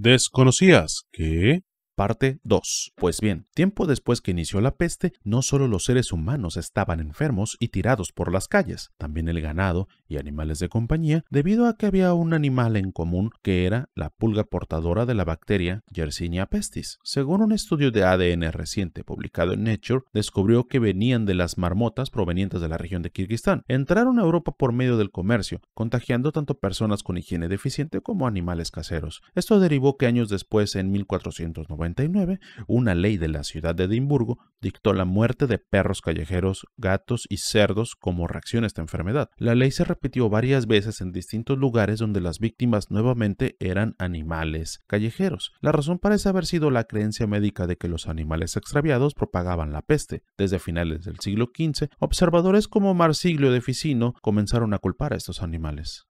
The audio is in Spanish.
desconocías que Parte 2. Pues bien, tiempo después que inició la peste, no solo los seres humanos estaban enfermos y tirados por las calles, también el ganado y animales de compañía, debido a que había un animal en común que era la pulga portadora de la bacteria Yersinia pestis. Según un estudio de ADN reciente publicado en Nature, descubrió que venían de las marmotas provenientes de la región de Kirguistán. Entraron a Europa por medio del comercio, contagiando tanto personas con higiene deficiente como animales caseros. Esto derivó que años después, en 1490, una ley de la ciudad de Edimburgo dictó la muerte de perros callejeros, gatos y cerdos como reacción a esta enfermedad. La ley se repitió varias veces en distintos lugares donde las víctimas nuevamente eran animales callejeros. La razón parece haber sido la creencia médica de que los animales extraviados propagaban la peste. Desde finales del siglo XV, observadores como Marcilio de Ficino comenzaron a culpar a estos animales.